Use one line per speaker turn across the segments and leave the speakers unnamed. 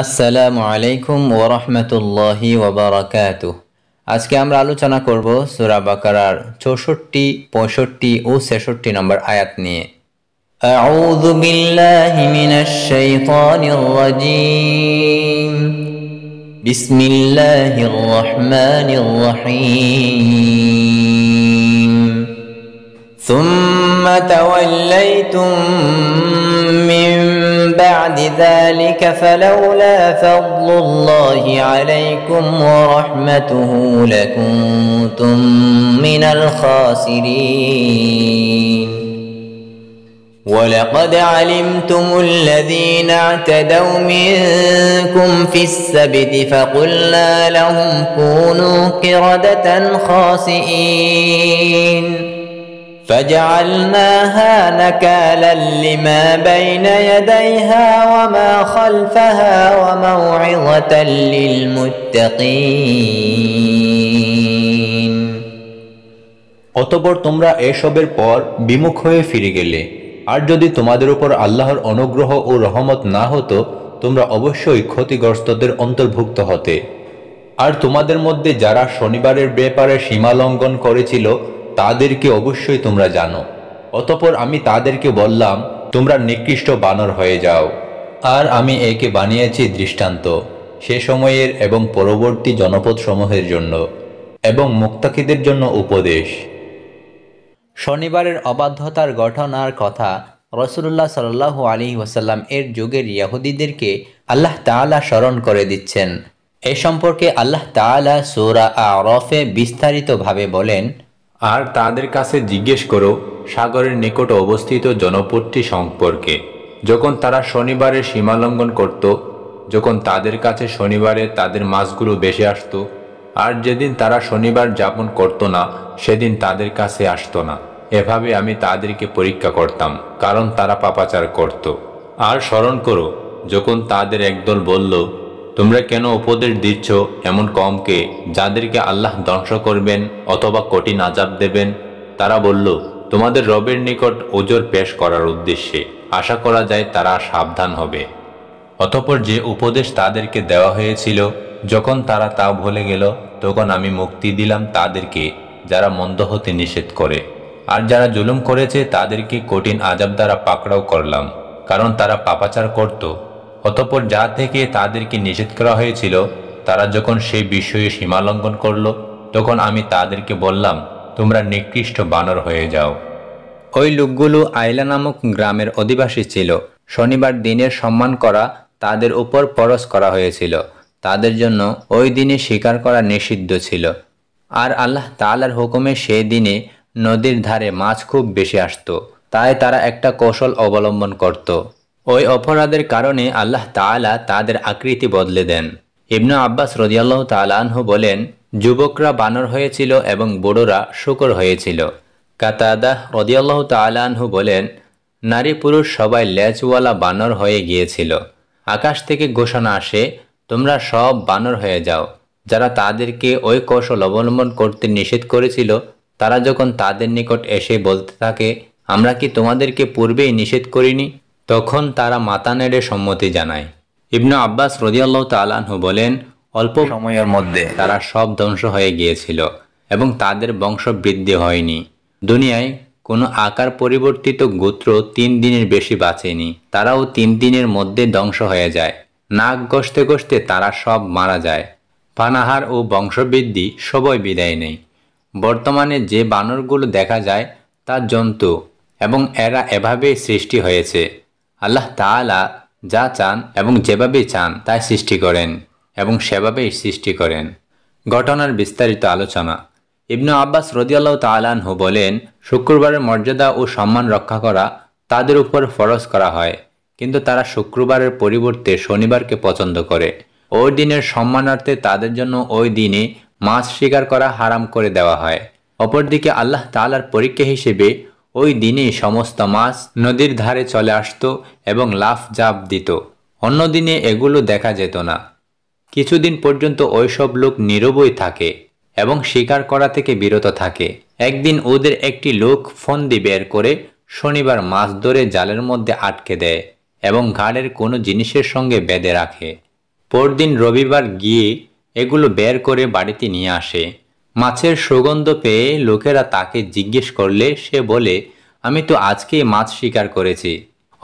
আসসালামু আলাইকুম ওরহমতুল্লাহি ওবরাকাতু আজকে আমরা আলোচনা করব সুরা বাকারার চৌষট্টি পঁয়ষট্টি ও ছেষট্টি নম্বর আয়াত নিয়ে أعوذ
بالله من الشيطان الرجيم بسم الله الرحمن الرحيم ثم توليتم بعد ذلك فلولا فضل الله عليكم ورحمته لكنتم من الخاسرين ولقد علمتم الذين اعتدوا منكم في السبت فقلنا لهم كونوا قردة خاسئين فجعلناها نكالا لما بين يديها وما خلفها وموعظة للمتقين
অতপর তোমরা এসবের পর বিমুখ হয়ে ফিরে গেলে আর যদি তোমাদের উপর আল্লাহর অনুগ্রহ ও রহমত না হতো তোমরা অবশ্যই ক্ষতিগ্রস্তদের অন্তর্ভুক্ত হতে আর তোমাদের মধ্যে যারা শনিবারের ব্যাপারে সীমালঙ্ঘন করেছিল তাদেরকে অবশ্যই তোমরা জানো অতপর আমি তাদেরকে বললাম তোমরা নিকৃষ্ট বানর হয়ে যাও আর আমি একে বানিয়েছি দৃষ্টান্ত সে সময়ের এবং পরবর্তী জনপদসমূহের জন্য এবং মুক্তাকিদের জন্য উপদেশ শনিবারের অবাধ্যতার আর কথা রসুল্লাহ সাল্লাহ আলী ওসাল্লাম এর যুগের ইয়াহুদিদেরকে আল্লাহ তালা স্মরণ করে দিচ্ছেন এ সম্পর্কে আল্লাহ তালা সৌরা আরফে বিস্তারিতভাবে বলেন আর তাদের কাছে জিজ্ঞেস করো সাগরের নিকট অবস্থিত জনপদটি সম্পর্কে যখন তারা শনিবারে সীমালঙ্ঘন করত যখন তাদের কাছে শনিবারে তাদের মাছগুলো বেশি আসতো আর যেদিন তারা শনিবার যাপন করত না সেদিন তাদের কাছে আসতো না এভাবে আমি তাদেরকে পরীক্ষা করতাম কারণ তারা পাপাচার করত আর স্মরণ করো যখন তাদের একদল বলল তোমরা কেন উপদেশ দিচ্ছ এমন কমকে যাদেরকে আল্লাহ ধ্বংস করবেন অথবা কঠিন আজাব দেবেন তারা বলল তোমাদের রবের নিকট ওজোর পেশ করার উদ্দেশ্যে আশা করা যায় তারা সাবধান হবে অতপর যে উপদেশ তাদেরকে দেওয়া হয়েছিল যখন তারা তা ভুলে গেল তখন আমি মুক্তি দিলাম তাদেরকে যারা মন্দ হতে নিষেধ করে আর যারা জুলুম করেছে তাদেরকে কঠিন আজাব দ্বারা পাকড়াও করলাম কারণ তারা পাপাচার করত অতপর যা থেকে তাদেরকে নিষেধ করা হয়েছিল তারা যখন সেই বিষয়ে সীমালঙ্ঘন করল তখন আমি তাদেরকে বললাম তোমরা নিকৃষ্ট বানর হয়ে যাও ওই লোকগুলো আইলা নামক গ্রামের অধিবাসী ছিল শনিবার দিনের সম্মান করা তাদের উপর পরশ করা হয়েছিল তাদের জন্য ওই দিনে শিকার করা নিষিদ্ধ ছিল আর আল্লাহ তালার হুকুমে সেই দিনে নদীর ধারে মাছ খুব বেশি আসত তাই তারা একটা কৌশল অবলম্বন করত ওই অপরাধের কারণে আল্লাহ তালা তাদের আকৃতি বদলে দেন ইবনু আব্বাস রদিয়াল্লাহ তালাহ বলেন যুবকরা বানর হয়েছিল এবং বুড়োরা শুকর হয়েছিল কাতাদাহ রদিয়াল্লাহ তালাহু বলেন নারী পুরুষ সবাই লেজওয়ালা বানর হয়ে গিয়েছিল আকাশ থেকে ঘোষণা আসে তোমরা সব বানর হয়ে যাও যারা তাদেরকে ওই কৌশল অবলম্বন করতে নিষেধ করেছিল তারা যখন তাদের নিকট এসে বলতে থাকে আমরা কি তোমাদেরকে পূর্বেই নিষেধ করিনি তখন তারা মাতা নেড়ে সম্মতি জানায় ইবনু আব্বাস রদিয়াল্লাহ তালাহু বলেন অল্প সময়ের মধ্যে তারা সব ধ্বংস হয়ে গিয়েছিল এবং তাদের বংশবৃদ্ধি হয়নি দুনিয়ায় কোনো আকার পরিবর্তিত গোত্র তিন দিনের বেশি বাঁচেনি তারাও তিন দিনের মধ্যে ধ্বংস হয়ে যায় নাক গসতে গসতে তারা সব মারা যায় পানাহার ও বংশবৃদ্ধি সবই বিদায় নেই বর্তমানে যে বানরগুলো দেখা যায় তা জন্তু এবং এরা এভাবেই সৃষ্টি হয়েছে আল্লাহ তালা যা চান এবং যেভাবে চান তাই সৃষ্টি করেন এবং সেভাবেই সৃষ্টি করেন ঘটনার বিস্তারিত আলোচনা ইবনু আব্বাস রদিয়াল্লাহ তালানহু বলেন শুক্রবারের মর্যাদা ও সম্মান রক্ষা করা তাদের উপর ফরজ করা হয় কিন্তু তারা শুক্রবারের পরিবর্তে শনিবারকে পছন্দ করে ওই দিনের সম্মানার্থে তাদের জন্য ওই দিনে মাছ শিকার করা হারাম করে দেওয়া হয় অপরদিকে আল্লাহ তালার পরীক্ষা হিসেবে ওই দিনই সমস্ত মাছ নদীর ধারে চলে আসতো এবং লাফ জাপ দিত অন্যদিনে এগুলো দেখা যেত না কিছুদিন পর্যন্ত ওইসব লোক নীরবই থাকে এবং শিকার করা থেকে বিরত থাকে একদিন ওদের একটি লোক ফন্দি বের করে শনিবার মাছ ধরে জালের মধ্যে আটকে দেয় এবং ঘাড়ের কোনো জিনিসের সঙ্গে বেঁধে রাখে পরদিন রবিবার গিয়ে এগুলো বের করে বাড়িতে নিয়ে আসে মাছের সুগন্ধ পেয়ে লোকেরা তাকে জিজ্ঞেস করলে সে বলে আমি তো আজকেই মাছ শিকার করেছি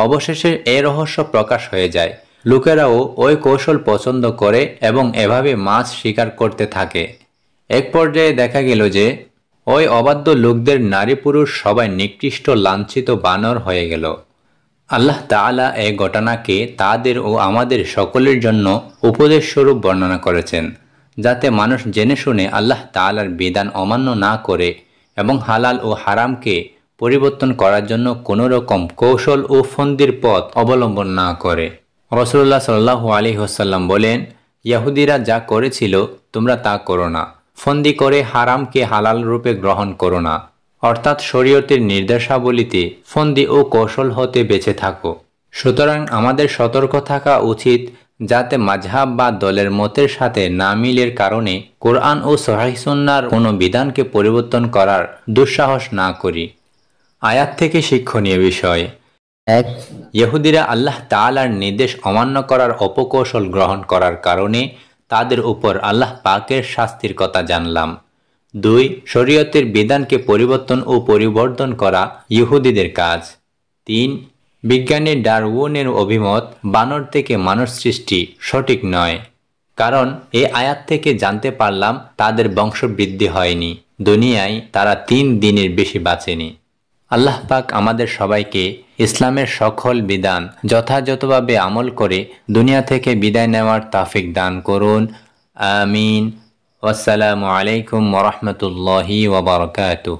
অবশেষে এ রহস্য প্রকাশ হয়ে যায় লোকেরাও ওই কৌশল পছন্দ করে এবং এভাবে মাছ শিকার করতে থাকে এক পর্যায়ে দেখা গেল যে ওই অবাধ্য লোকদের নারী পুরুষ সবাই নিকৃষ্ট লাঞ্ছিত বানর হয়ে গেল আল্লাহ তালা এ ঘটনাকে তাদের ও আমাদের সকলের জন্য উপদেশস্বরূপ বর্ণনা করেছেন যাতে মানুষ জেনে শুনে আল্লাহ তালার বিধান অমান্য না করে এবং হালাল ও হারামকে পরিবর্তন করার জন্য কোনো রকম কৌশল ও ফন্দির পথ অবলম্বন না করে রসুল্লাহ সাল্লাহ আলী হোসাল্লাম বলেন ইয়াহুদিরা যা করেছিল তোমরা তা করো না ফন্দি করে হারামকে হালাল রূপে গ্রহণ করো না অর্থাৎ শরীয়তের নির্দেশাবলীতে ফন্দি ও কৌশল হতে বেঁচে থাকো সুতরাং আমাদের সতর্ক থাকা উচিত যাতে মাঝহাব বা দলের মতের সাথে না মিলের কারণে কোরআন ও সহাহিসন্নার কোনো বিধানকে পরিবর্তন করার দুঃসাহস না করি আয়াত থেকে শিক্ষণীয় বিষয় এক ইহুদিরা আল্লাহ তালার নির্দেশ অমান্য করার অপকৌশল গ্রহণ করার কারণে তাদের উপর আল্লাহ পাকের শাস্তির কথা জানলাম দুই শরীয়তের বিধানকে পরিবর্তন ও পরিবর্তন করা ইহুদিদের কাজ তিন বিজ্ঞানী ডারউনের অভিমত বানর থেকে মানুষ সৃষ্টি সঠিক নয় কারণ এ আয়াত থেকে জানতে পারলাম তাদের বংশবৃদ্ধি হয়নি দুনিয়ায় তারা তিন দিনের বেশি বাঁচেনি আল্লাহ পাক আমাদের সবাইকে ইসলামের সকল বিধান যথাযথভাবে আমল করে দুনিয়া থেকে বিদায় নেওয়ার তাফিক দান করুন আমিন আসসালামু আলাইকুম ওরহমতুল্লাহি ওবরকাতু